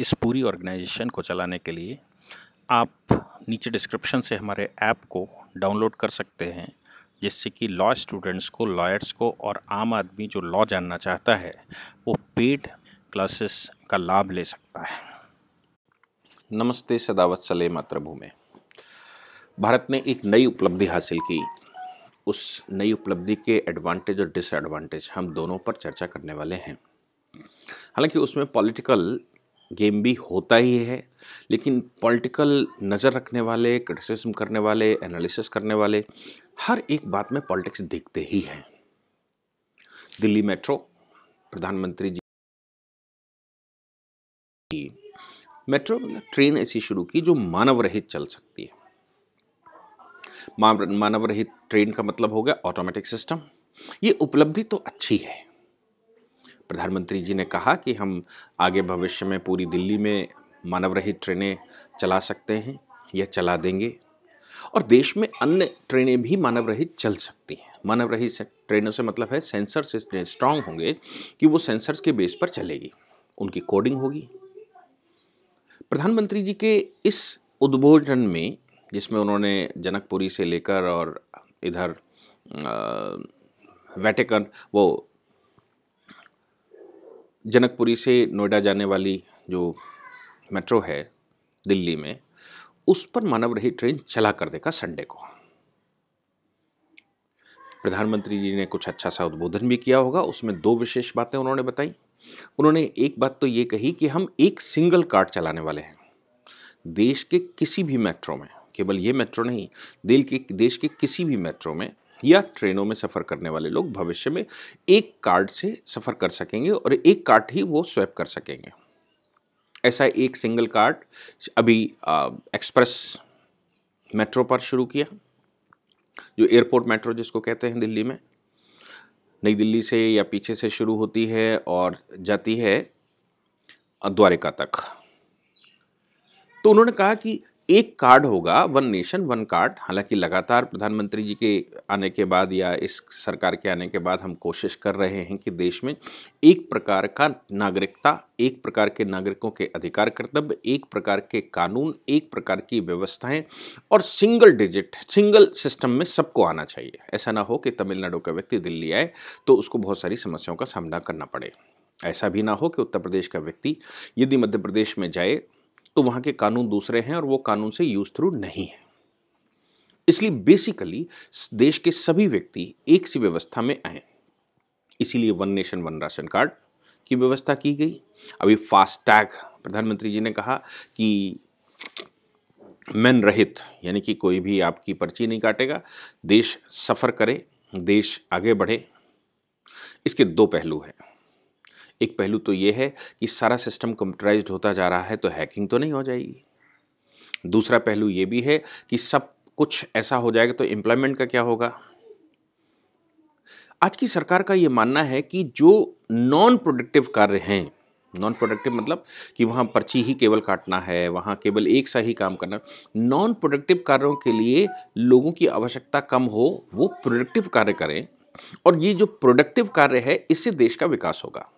इस पूरी ऑर्गेनाइजेशन को चलाने के लिए आप नीचे डिस्क्रिप्शन से हमारे ऐप को डाउनलोड कर सकते हैं जिससे कि लॉ स्टूडेंट्स को लॉयर्स को और आम आदमी जो लॉ जानना चाहता है वो पेड क्लासेस का लाभ ले सकता है नमस्ते सदावत सले मातृभूमि भारत ने एक नई उपलब्धि हासिल की उस नई उपलब्धि के एडवांटेज और डिसएडवांटेज हम दोनों पर चर्चा करने वाले हैं हालांकि उसमें पॉलिटिकल गेम भी होता ही है लेकिन पॉलिटिकल नज़र रखने वाले क्रिटिसिज्म करने वाले एनालिसिस करने वाले हर एक बात में पॉलिटिक्स देखते ही हैं दिल्ली मेट्रो प्रधानमंत्री जी मेट्रो मतलब ट्रेन ऐसी शुरू की जो मानव रहित चल सकती है मानव रहित ट्रेन का मतलब हो गया ऑटोमेटिक सिस्टम ये उपलब्धि तो अच्छी है प्रधानमंत्री जी ने कहा कि हम आगे भविष्य में पूरी दिल्ली में मानव रहित ट्रेनें चला सकते हैं या चला देंगे और देश में अन्य ट्रेनें भी मानव रहित चल सकती हैं मानव रहित ट्रेनों से मतलब है सेंसर्स इतने स्ट्रांग होंगे कि वो सेंसर्स के बेस पर चलेगी उनकी कोडिंग होगी प्रधानमंत्री जी के इस उद्बोधन में जिसमें उन्होंने जनकपुरी से लेकर और इधर वेटिकन वो जनकपुरी से नोएडा जाने वाली जो मेट्रो है दिल्ली में उस पर मानव रही ट्रेन चला कर देगा संडे को प्रधानमंत्री जी ने कुछ अच्छा सा उद्बोधन भी किया होगा उसमें दो विशेष बातें उन्होंने बताई उन्होंने एक बात तो ये कही कि हम एक सिंगल कार्ड चलाने वाले हैं देश के किसी भी मेट्रो में केवल ये मेट्रो नहीं दिल के देश के किसी भी मेट्रो में या ट्रेनों में सफ़र करने वाले लोग भविष्य में एक कार्ड से सफ़र कर सकेंगे और एक कार्ड ही वो स्वैप कर सकेंगे ऐसा एक सिंगल कार्ड अभी एक्सप्रेस मेट्रो पर शुरू किया जो एयरपोर्ट मेट्रो जिसको कहते हैं दिल्ली में नई दिल्ली से या पीछे से शुरू होती है और जाती है द्वारिका तक तो उन्होंने कहा कि एक कार्ड होगा वन नेशन वन कार्ड हालांकि लगातार प्रधानमंत्री जी के आने के बाद या इस सरकार के आने के बाद हम कोशिश कर रहे हैं कि देश में एक प्रकार का नागरिकता एक प्रकार के नागरिकों के अधिकार कर्तव्य एक प्रकार के कानून एक प्रकार की व्यवस्थाएं और सिंगल डिजिट सिंगल सिस्टम में सबको आना चाहिए ऐसा ना हो कि तमिलनाडु का व्यक्ति दिल्ली आए तो उसको बहुत सारी समस्याओं का सामना करना पड़े ऐसा भी ना हो कि उत्तर प्रदेश का व्यक्ति यदि मध्य प्रदेश में जाए तो वहां के कानून दूसरे हैं और वो कानून से यूज थ्रू नहीं है इसलिए बेसिकली देश के सभी व्यक्ति एक सी व्यवस्था में आए इसीलिए one nation one ration card की व्यवस्था की गई अभी फास्टैग प्रधानमंत्री जी ने कहा कि मैन रहित यानी कि कोई भी आपकी पर्ची नहीं काटेगा देश सफ़र करे देश आगे बढ़े इसके दो पहलू हैं एक पहलू तो ये है कि सारा सिस्टम कंप्यूटराइज होता जा रहा है तो हैकिंग तो नहीं हो जाएगी दूसरा पहलू ये भी है कि सब कुछ ऐसा हो जाएगा तो एम्प्लॉयमेंट का क्या होगा आज की सरकार का ये मानना है कि जो नॉन प्रोडक्टिव कार्य हैं नॉन प्रोडक्टिव मतलब कि वहाँ पर्ची ही केवल काटना है वहाँ केवल एक सा ही काम करना नॉन प्रोडक्टिव कार्यों के लिए लोगों की आवश्यकता कम हो वो प्रोडक्टिव कार्य करें और ये जो प्रोडक्टिव कार्य है इससे देश का विकास होगा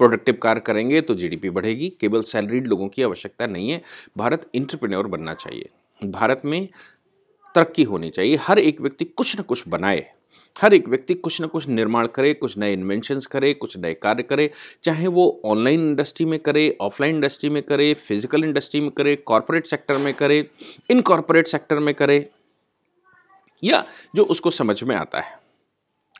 प्रोडक्टिव कार्य करेंगे तो जीडीपी बढ़ेगी केवल सैलरीड लोगों की आवश्यकता नहीं है भारत इंटरप्रेन्योर बनना चाहिए भारत में तरक्की होनी चाहिए हर एक व्यक्ति कुछ न कुछ बनाए हर एक व्यक्ति कुछ ना कुछ निर्माण करे कुछ नए इन्वेंशंस करे कुछ नए कार्य करे चाहे वो ऑनलाइन इंडस्ट्री में करे ऑफलाइन इंडस्ट्री में करे फिजिकल इंडस्ट्री में करे कॉरपोरेट सेक्टर में करे इन सेक्टर में करे या जो उसको समझ में आता है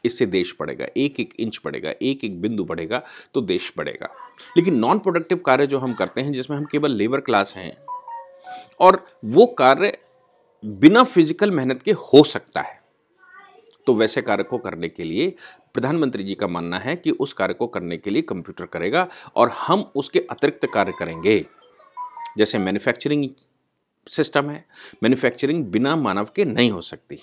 इससे देश बढ़ेगा एक एक इंच बढ़ेगा एक एक बिंदु बढ़ेगा तो देश बढ़ेगा लेकिन नॉन प्रोडक्टिव कार्य जो हम करते हैं जिसमें हम केवल लेबर क्लास हैं और वो कार्य बिना फिजिकल मेहनत के हो सकता है तो वैसे कार्य को करने के लिए प्रधानमंत्री जी का मानना है कि उस कार्य को करने के लिए कंप्यूटर करेगा और हम उसके अतिरिक्त कार्य करेंगे जैसे मैन्युफैक्चरिंग सिस्टम है मैन्युफैक्चरिंग बिना मानव के नहीं हो सकती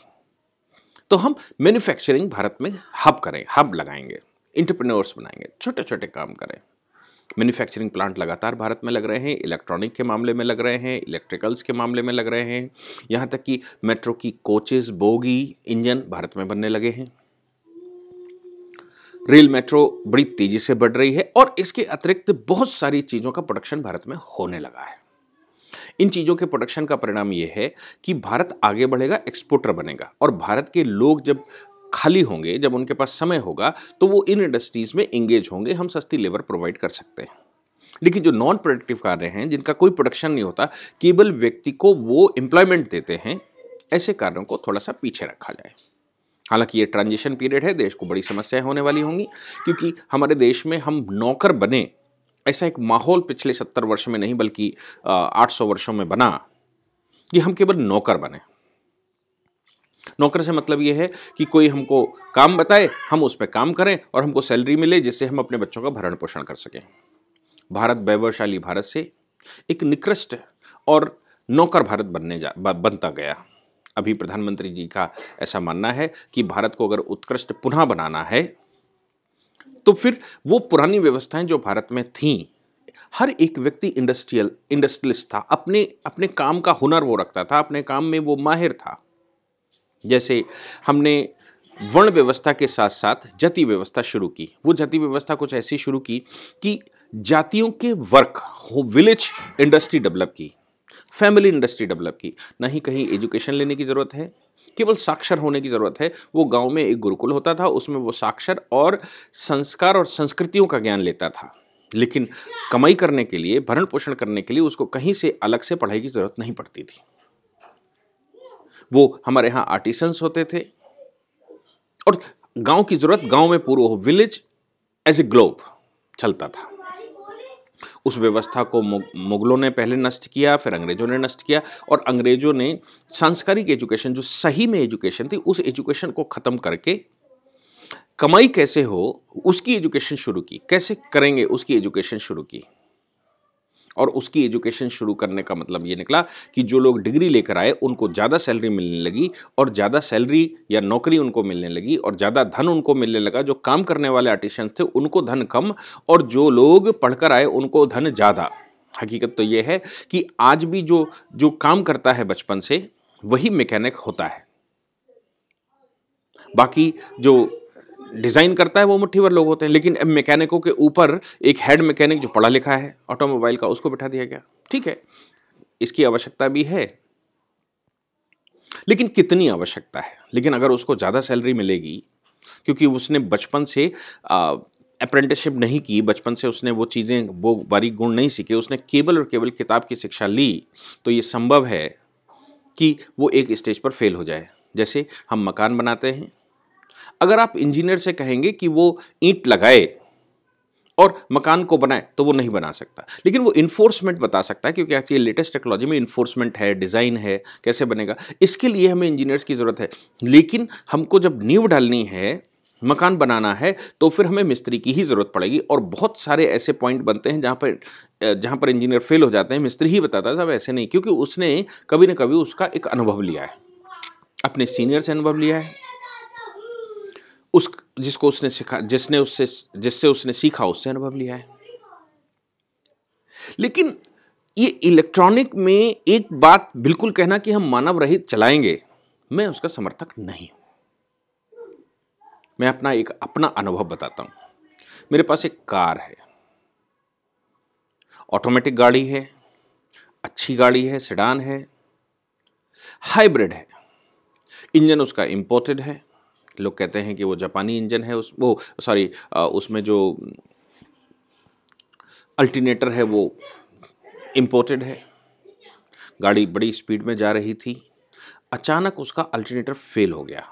तो हम मैन्युफैक्चरिंग भारत में हब करें हब लगाएंगे इंटरप्रेन्योर्स बनाएंगे छोटे छोटे काम करें मैन्युफैक्चरिंग प्लांट लगातार भारत में लग रहे हैं इलेक्ट्रॉनिक के मामले में लग रहे हैं इलेक्ट्रिकल्स के मामले में लग रहे हैं यहाँ तक कि मेट्रो की कोचेस बोगी इंजन भारत में बनने लगे हैं रेल मेट्रो बड़ी तेजी से बढ़ रही है और इसके अतिरिक्त बहुत सारी चीज़ों का प्रोडक्शन भारत में होने लगा है इन चीज़ों के प्रोडक्शन का परिणाम ये है कि भारत आगे बढ़ेगा एक्सपोर्टर बनेगा और भारत के लोग जब खाली होंगे जब उनके पास समय होगा तो वो इन इंडस्ट्रीज़ में इंगेज होंगे हम सस्ती लेबर प्रोवाइड कर सकते हैं लेकिन जो नॉन प्रोडक्टिव कार्य हैं जिनका कोई प्रोडक्शन नहीं होता केवल व्यक्ति को वो एम्प्लॉयमेंट देते हैं ऐसे कार्यों को थोड़ा सा पीछे रखा जाए हालांकि ये ट्रांजिशन पीरियड है देश को बड़ी समस्याएं होने वाली होंगी क्योंकि हमारे देश में हम नौकर बने ऐसा एक माहौल पिछले सत्तर वर्ष में नहीं बल्कि आठ सौ वर्षों में बना कि हम केवल नौकर बने नौकर से मतलब यह है कि कोई हमको काम बताए हम उस पर काम करें और हमको सैलरी मिले जिससे हम अपने बच्चों का भरण पोषण कर सकें भारत वैभवशाली भारत से एक निकृष्ट और नौकर भारत बनने जा बनता गया अभी प्रधानमंत्री जी का ऐसा मानना है कि भारत को अगर उत्कृष्ट पुनः बनाना है तो फिर वो पुरानी व्यवस्थाएं जो भारत में थीं हर एक व्यक्ति इंडस्ट्रियल इंडस्ट्रियलिस्ट था अपने अपने काम का हुनर वो रखता था अपने काम में वो माहिर था जैसे हमने वर्ण व्यवस्था के साथ साथ जाति व्यवस्था शुरू की वो जाति व्यवस्था कुछ ऐसी शुरू की कि जातियों के वर्क हो विलेज इंडस्ट्री डेवलप की फैमिली इंडस्ट्री डेवलप की ना ही कहीं एजुकेशन लेने की ज़रूरत है केवल साक्षर होने की ज़रूरत है वो गांव में एक गुरुकुल होता था उसमें वो साक्षर और संस्कार और संस्कृतियों का ज्ञान लेता था लेकिन कमाई करने के लिए भरण पोषण करने के लिए उसको कहीं से अलग से पढ़ाई की ज़रूरत नहीं पड़ती थी वो हमारे यहाँ आर्टिसंस होते थे और गांव की ज़रूरत गांव में पूर्व हो विलेज एज ए ग्लोब चलता था उस व्यवस्था को मुगलों ने पहले नष्ट किया फिर अंग्रेजों ने नष्ट किया और अंग्रेजों ने सांस्कारिक एजुकेशन जो सही में एजुकेशन थी उस एजुकेशन को ख़त्म करके कमाई कैसे हो उसकी एजुकेशन शुरू की कैसे करेंगे उसकी एजुकेशन शुरू की और उसकी एजुकेशन शुरू करने का मतलब ये निकला कि जो लोग डिग्री लेकर आए उनको ज़्यादा सैलरी मिलने लगी और ज़्यादा सैलरी या नौकरी उनको मिलने लगी और ज़्यादा धन उनको मिलने लगा जो काम करने वाले आर्टिशन थे उनको धन कम और जो लोग पढ़कर आए उनको धन ज़्यादा हकीकत तो ये है कि आज भी जो जो काम करता है बचपन से वही मैकेनिक होता है बाकी जो डिज़ाइन करता है वो मुट्ठी भर लोग होते हैं लेकिन अब मैकेनिकों के ऊपर एक हेड मैकेनिक जो पढ़ा लिखा है ऑटोमोबाइल का उसको बिठा दिया गया ठीक है इसकी आवश्यकता भी है लेकिन कितनी आवश्यकता है लेकिन अगर उसको ज़्यादा सैलरी मिलेगी क्योंकि उसने बचपन से अप्रेंटिसशिप नहीं की बचपन से उसने वो चीज़ें वो बारीक गुण नहीं सीखे उसने केवल और केवल किताब की शिक्षा ली तो ये संभव है कि वो एक स्टेज पर फेल हो जाए जैसे हम मकान बनाते हैं अगर आप इंजीनियर से कहेंगे कि वो ईंट लगाए और मकान को बनाए तो वो नहीं बना सकता लेकिन वो इन्फोर्समेंट बता सकता है क्योंकि ये लेटेस्ट टेक्नोलॉजी में इन्फोर्समेंट है डिज़ाइन है कैसे बनेगा इसके लिए हमें इंजीनियर्स की ज़रूरत है लेकिन हमको जब नींव डालनी है मकान बनाना है तो फिर हमें मिस्त्री की ही ज़रूरत पड़ेगी और बहुत सारे ऐसे पॉइंट बनते हैं जहाँ पर जहाँ पर इंजीनियर फेल हो जाते हैं मिस्त्री ही बताता है साहब ऐसे नहीं क्योंकि उसने कभी ना कभी उसका एक अनुभव लिया है अपने सीनियर से अनुभव लिया है उस जिसको उसने सिखा जिसने उससे जिससे उसने सीखा उससे अनुभव लिया है लेकिन ये इलेक्ट्रॉनिक में एक बात बिल्कुल कहना कि हम मानव रहित चलाएंगे मैं उसका समर्थक नहीं मैं अपना एक अपना अनुभव बताता हूं मेरे पास एक कार है ऑटोमेटिक गाड़ी है अच्छी गाड़ी है सिडान है हाइब्रिड है इंजन उसका इंपोर्टेड है लोग कहते हैं कि वो जापानी इंजन है उस वो सॉरी उसमें जो अल्टीनेटर है वो इम्पोर्टेड है गाड़ी बड़ी स्पीड में जा रही थी अचानक उसका अल्टरनेटर फेल हो गया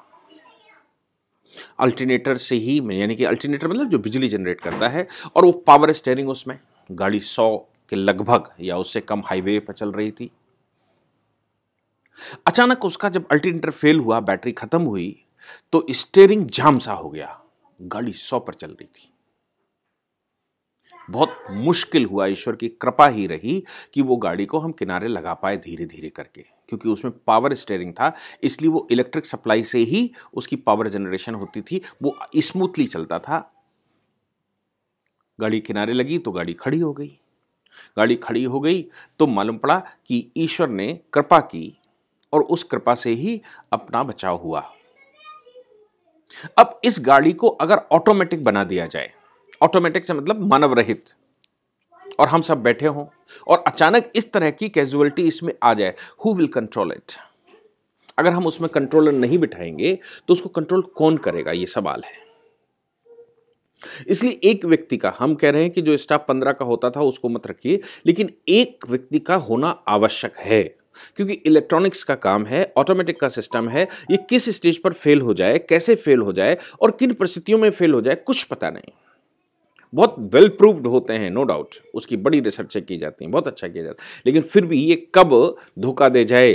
अल्टीनेटर से ही यानी कि अल्टीनेटर मतलब जो बिजली जनरेट करता है और वो पावर स्टेयरिंग उसमें गाड़ी सौ के लगभग या उससे कम हाईवे पर चल रही थी अचानक उसका जब अल्टीनेटर फेल हुआ बैटरी खत्म हुई तो स्टेयरिंग जाम सा हो गया गाड़ी सौ पर चल रही थी बहुत मुश्किल हुआ ईश्वर की कृपा ही रही कि वो गाड़ी को हम किनारे लगा पाए धीरे धीरे करके क्योंकि उसमें पावर स्टेयरिंग था इसलिए वो इलेक्ट्रिक सप्लाई से ही उसकी पावर जनरेशन होती थी वो स्मूथली चलता था गाड़ी किनारे लगी तो गाड़ी खड़ी हो गई गाड़ी खड़ी हो गई तो मालूम पड़ा कि ईश्वर ने कृपा की और उस कृपा से ही अपना बचाव हुआ अब इस गाड़ी को अगर ऑटोमेटिक बना दिया जाए ऑटोमेटिक से मतलब मानव रहित और हम सब बैठे हों और अचानक इस तरह की कैजुअलिटी इसमें आ जाए हु विल कंट्रोल इट अगर हम उसमें कंट्रोलर नहीं बिठाएंगे तो उसको कंट्रोल कौन करेगा ये सवाल है इसलिए एक व्यक्ति का हम कह रहे हैं कि जो स्टाफ पंद्रह का होता था उसको मत रखिए लेकिन एक व्यक्ति का होना आवश्यक है क्योंकि इलेक्ट्रॉनिक्स का काम है ऑटोमेटिक का सिस्टम है ये किस स्टेज पर फेल हो जाए कैसे फेल हो जाए और किन परिस्थितियों में फेल हो जाए कुछ पता नहीं बहुत वेल प्रूव्ड होते हैं नो डाउट उसकी बड़ी रिसर्चें की जाती हैं बहुत अच्छा किया जाता है लेकिन फिर भी ये कब धोखा दे जाए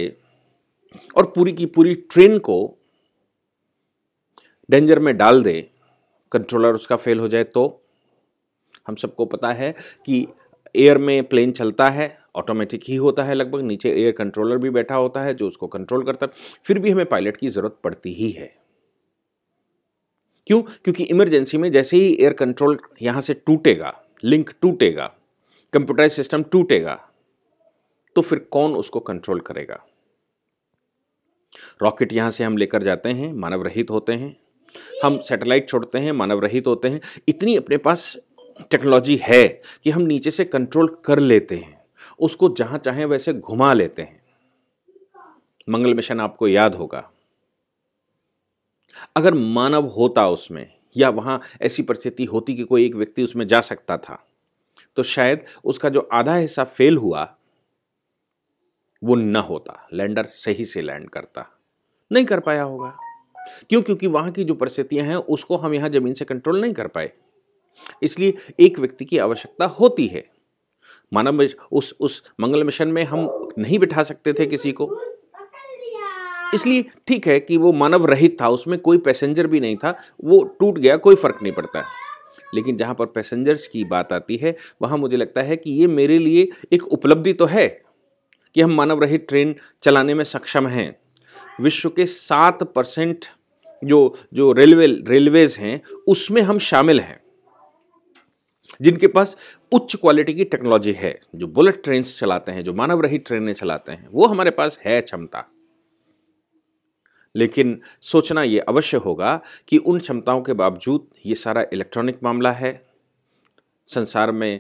और पूरी की पूरी ट्रेन को डेंजर में डाल दे कंट्रोलर उसका फेल हो जाए तो हम सबको पता है कि एयर में प्लेन चलता है ऑटोमेटिक ही होता है लगभग नीचे एयर कंट्रोलर भी बैठा होता है जो उसको कंट्रोल करता है फिर भी हमें पायलट की ज़रूरत पड़ती ही है क्यों क्योंकि इमरजेंसी में जैसे ही एयर कंट्रोल यहाँ से टूटेगा लिंक टूटेगा कंप्यूटराइज सिस्टम टूटेगा तो फिर कौन उसको कंट्रोल करेगा रॉकेट यहां से हम लेकर जाते हैं मानव रहित होते हैं हम सैटेलाइट छोड़ते हैं मानव रहित होते हैं इतनी अपने पास टेक्नोलॉजी है कि हम नीचे से कंट्रोल कर लेते हैं उसको जहां चाहें वैसे घुमा लेते हैं मंगल मिशन आपको याद होगा अगर मानव होता उसमें या वहां ऐसी परिस्थिति होती कि कोई एक व्यक्ति उसमें जा सकता था तो शायद उसका जो आधा हिस्सा फेल हुआ वो न होता लैंडर सही से लैंड करता नहीं कर पाया होगा क्यों क्योंकि वहां की जो परिस्थितियां हैं उसको हम यहां ज़मीन से कंट्रोल नहीं कर पाए इसलिए एक व्यक्ति की आवश्यकता होती है मानव उस उस मंगल मिशन में हम नहीं बिठा सकते थे किसी को इसलिए ठीक है कि वो मानव रहित था उसमें कोई पैसेंजर भी नहीं था वो टूट गया कोई फ़र्क नहीं पड़ता लेकिन जहाँ पर पैसेंजर्स की बात आती है वहाँ मुझे लगता है कि ये मेरे लिए एक उपलब्धि तो है कि हम मानव रहित ट्रेन चलाने में सक्षम हैं विश्व के सात परसेंट जो जो रेलवे रेलवेज़ हैं उसमें हम शामिल हैं जिनके पास उच्च क्वालिटी की टेक्नोलॉजी है जो बुलेट ट्रेन चलाते हैं जो मानव रहित ट्रेनें चलाते हैं वो हमारे पास है क्षमता लेकिन सोचना ये अवश्य होगा कि उन क्षमताओं के बावजूद ये सारा इलेक्ट्रॉनिक मामला है संसार में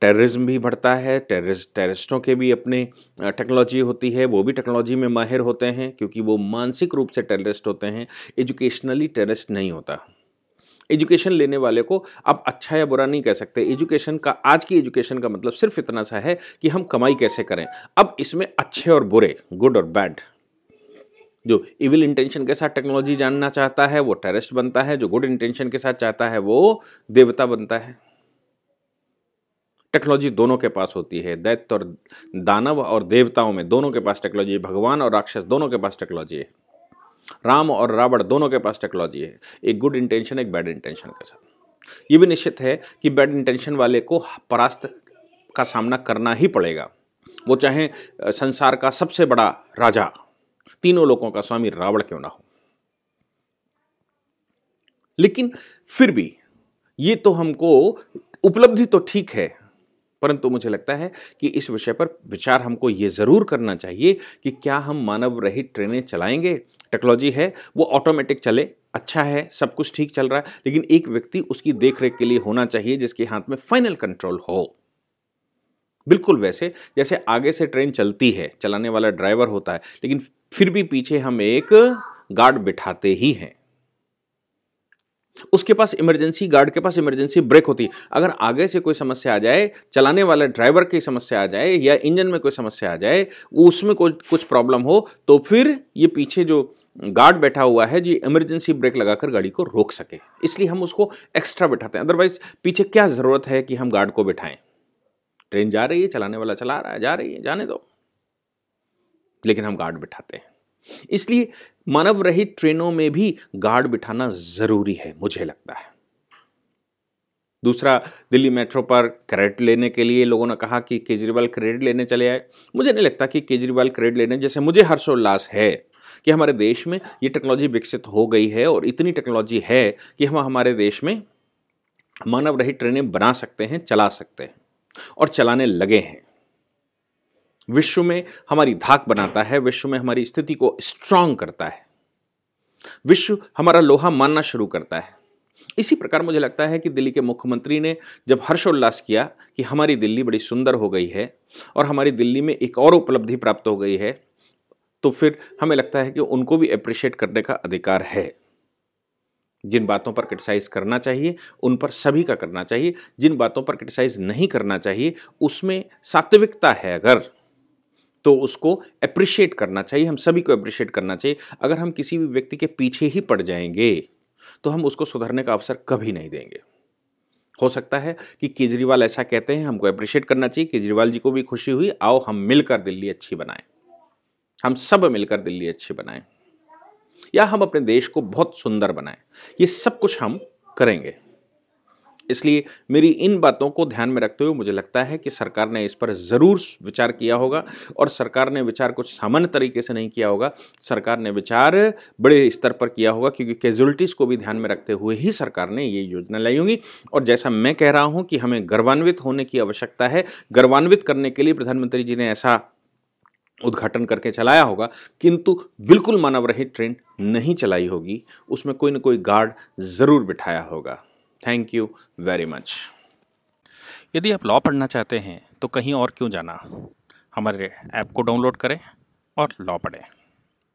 टेररिज्म भी बढ़ता है टेररिस्ट टेररिस्टों के भी अपने टेक्नोलॉजी होती है वो भी टेक्नोलॉजी में माहिर होते हैं क्योंकि वो मानसिक रूप से टेररिस्ट होते हैं एजुकेशनली टेररिस्ट नहीं होता एजुकेशन लेने वाले को आप अच्छा या बुरा नहीं कह सकते एजुकेशन का आज की एजुकेशन का मतलब सिर्फ इतना सा है कि हम कमाई कैसे करें अब इसमें अच्छे और बुरे गुड और बैड जो इविल इंटेंशन के साथ टेक्नोलॉजी जानना चाहता है वो टेरिस्ट बनता है जो गुड इंटेंशन के साथ चाहता है वो देवता बनता है टेक्नोलॉजी दोनों के पास होती है दैत्य और दानव और देवताओं में दोनों के पास टेक्नोलॉजी भगवान और राक्षस दोनों के पास टेक्नोलॉजी है राम और रावण दोनों के पास टेक्नोलॉजी है एक गुड इंटेंशन एक बैड इंटेंशन के साथ ये भी निश्चित है कि बैड इंटेंशन वाले को परास्त का सामना करना ही पड़ेगा वो चाहे संसार का सबसे बड़ा राजा तीनों लोगों का स्वामी रावण क्यों ना हो लेकिन फिर भी ये तो हमको उपलब्धि तो ठीक है परंतु मुझे लगता है कि इस विषय पर विचार हमको ये ज़रूर करना चाहिए कि क्या हम मानव रहित ट्रेनें चलाएंगे टेक्नोलॉजी है वो ऑटोमेटिक चले अच्छा है सब कुछ ठीक चल रहा है लेकिन एक व्यक्ति उसकी देख रेख के लिए होना चाहिए जिसके हाथ में फाइनल कंट्रोल हो बिल्कुल वैसे जैसे आगे से ट्रेन चलती है चलाने वाला ड्राइवर होता है लेकिन फिर भी पीछे हम एक गार्ड बिठाते ही हैं उसके पास इमरजेंसी गार्ड के पास इमरजेंसी ब्रेक होती है अगर आगे से कोई समस्या आ जाए चलाने वाले ड्राइवर की समस्या आ जाए या इंजन में कोई समस्या आ जाए उसमें कोई कुछ प्रॉब्लम हो तो फिर ये पीछे जो गार्ड बैठा हुआ है जी इमरजेंसी ब्रेक लगाकर गाड़ी को रोक सके इसलिए हम उसको एक्स्ट्रा बैठाते हैं अदरवाइज पीछे क्या ज़रूरत है कि हम गार्ड को बैठाएं ट्रेन जा रही है चलाने वाला चला रहा है जा रही है जाने दो लेकिन हम गार्ड बैठाते हैं इसलिए मानव रहित ट्रेनों में भी गार्ड बिठाना जरूरी है मुझे लगता है दूसरा दिल्ली मेट्रो पर क्रेडिट लेने के लिए लोगों ने कहा कि केजरीवाल क्रेडिट लेने चले आए मुझे नहीं लगता कि केजरीवाल क्रेडिट लेने जैसे मुझे हर्षोल्लास है कि हमारे देश में ये टेक्नोलॉजी विकसित हो गई है और इतनी टेक्नोलॉजी है कि हम हमारे देश में मानव रहित ट्रेनें बना सकते हैं चला सकते हैं और चलाने लगे हैं विश्व में हमारी धाक बनाता है विश्व में हमारी स्थिति को स्ट्रांग करता है विश्व हमारा लोहा मानना शुरू करता है इसी प्रकार मुझे लगता है कि दिल्ली के मुख्यमंत्री ने जब हर्षोल्लास किया कि हमारी दिल्ली बड़ी सुंदर हो गई है और हमारी दिल्ली में एक और उपलब्धि प्राप्त हो गई है तो फिर हमें लगता है कि उनको भी अप्रिशिएट करने का अधिकार है जिन बातों पर क्रिटिसाइज़ करना चाहिए उन पर सभी का करना चाहिए जिन बातों पर क्रिटिसाइज़ नहीं करना चाहिए उसमें सात्विकता है अगर तो उसको अप्रिशिएट करना चाहिए हम सभी को अप्रिशिएट करना चाहिए अगर हम किसी भी व्यक्ति के पीछे ही पड़ जाएंगे तो हम उसको सुधरने का अवसर कभी नहीं देंगे हो सकता है कि केजरीवाल ऐसा कहते हैं हमको अप्रिशिएट करना चाहिए केजरीवाल जी को भी खुशी हुई आओ हम मिलकर दिल्ली अच्छी बनाएं हम सब मिलकर दिल्ली अच्छी बनाएं या हम अपने देश को बहुत सुंदर बनाएं ये सब कुछ हम करेंगे इसलिए मेरी इन बातों को ध्यान में रखते हुए मुझे लगता है कि सरकार ने इस पर ज़रूर विचार किया होगा और सरकार ने विचार कुछ सामान्य तरीके से नहीं किया होगा सरकार ने विचार बड़े स्तर पर किया होगा क्योंकि कैजुअलिटीज़ को भी ध्यान में रखते हुए ही सरकार ने ये योजना लाई होगी और जैसा मैं कह रहा हूँ कि हमें गर्वान्वित होने की आवश्यकता है गर्वान्वित करने के लिए प्रधानमंत्री जी ने ऐसा उद्घाटन करके चलाया होगा किंतु बिल्कुल मानव रहित ट्रेन नहीं चलाई होगी उसमें कोई ना कोई गार्ड ज़रूर बिठाया होगा थैंक यू वेरी मच यदि आप लॉ पढ़ना चाहते हैं तो कहीं और क्यों जाना हमारे ऐप को डाउनलोड करें और लॉ पढ़ें